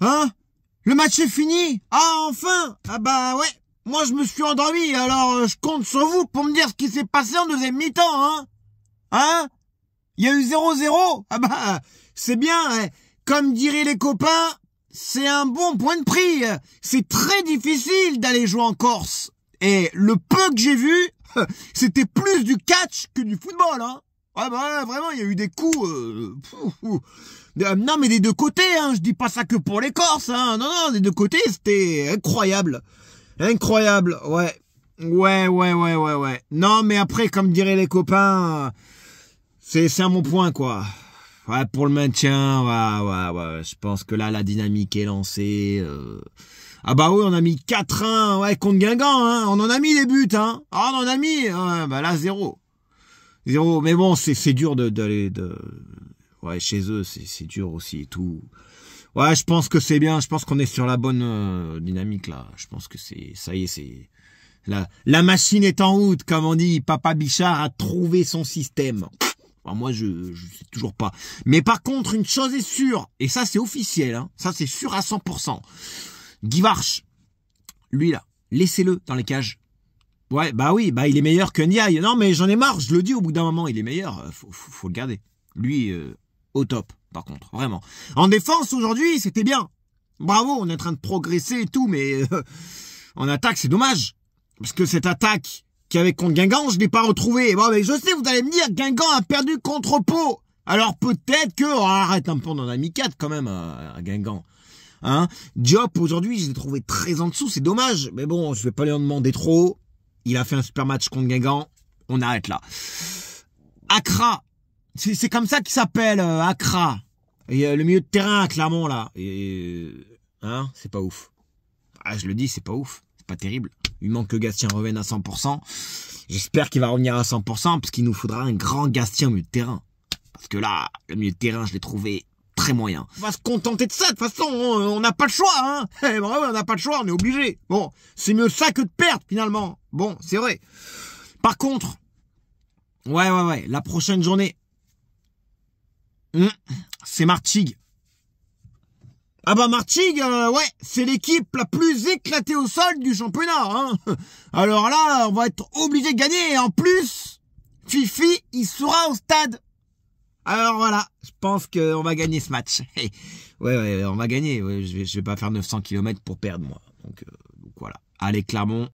hein Le match est fini Ah, enfin Ah bah ouais Moi, je me suis endormi, alors euh, je compte sur vous pour me dire ce qui s'est passé en deuxième mi-temps, hein Hein Il y a eu 0-0 Ah bah, c'est bien, hein. comme diraient les copains, c'est un bon point de prix. C'est très difficile d'aller jouer en Corse. Et le peu que j'ai vu, c'était plus du catch que du football, hein ouais ah bah vraiment, il y a eu des coups. Euh, euh, non mais des deux côtés, hein, je dis pas ça que pour les Corses, hein. Non, non, des deux côtés, c'était incroyable. Incroyable, ouais. Ouais, ouais, ouais, ouais, ouais. Non mais après, comme diraient les copains, c'est à mon point, quoi. Ouais, pour le maintien, ouais, ouais, ouais. Je pense que là, la dynamique est lancée. Euh. Ah bah oui, on a mis 4-1, ouais, contre Guingamp, hein. On en a mis des buts, hein. Ah, on en a mis, ouais, bah là, zéro. Zéro. Mais bon, c'est dur d'aller. De, Ouais, chez eux, c'est dur aussi et tout. Ouais, je pense que c'est bien. Je pense qu'on est sur la bonne euh, dynamique là. Je pense que c'est. Ça y est, c'est. La, la machine est en route, comme on dit. Papa Bichard a trouvé son système. moi, je, ne sais toujours pas. Mais par contre, une chose est sûre, et ça, c'est officiel, hein. ça, c'est sûr à 100%. Guy lui là, laissez-le dans les cages. Ouais, bah oui, bah il est meilleur que Niaï. Non, mais j'en ai marre, je le dis au bout d'un moment, il est meilleur. Euh, faut, faut, le garder. Lui, euh, au top, par contre, vraiment. En défense, aujourd'hui, c'était bien. Bravo, on est en train de progresser et tout, mais euh, en attaque, c'est dommage. Parce que cette attaque qu'il y avait contre Guingamp, je ne l'ai pas retrouvée. Bon, mais je sais, vous allez me dire, Guingamp a perdu contre Pau. Alors peut-être que... Oh, arrête un peu, on en a mis 4 quand même à, Guingamp. Hein Diop, aujourd'hui, je l'ai trouvé très en dessous, c'est dommage. Mais bon, je vais pas lui en demander trop. Il a fait un super match contre Guingamp. On arrête là. Accra. C'est comme ça qu'il s'appelle, euh, Accra. Euh, le milieu de terrain, clairement, là. Euh, hein, c'est pas ouf. Ah, je le dis, c'est pas ouf. C'est pas terrible. Il manque que Gastien revienne à 100%. J'espère qu'il va revenir à 100% parce qu'il nous faudra un grand Gastien au milieu de terrain. Parce que là, le milieu de terrain, je l'ai trouvé très moyen. On va se contenter de ça, de toute façon, on n'a pas le choix, hein eh bah ouais, on n'a pas le choix, on est obligé. Bon, c'est mieux ça que de perdre, finalement. Bon, c'est vrai. Par contre, ouais, ouais, ouais, la prochaine journée, hmm, c'est Martigues. Ah bah Martigues, euh, ouais, c'est l'équipe la plus éclatée au sol du championnat. Hein. Alors là, on va être obligé de gagner. Et en plus, Fifi, il sera au stade. Alors voilà, je pense qu'on va gagner ce match. ouais, ouais, on va gagner. je, vais, vais pas faire 900 km pour perdre, moi. donc euh, voilà. Allez, Clermont,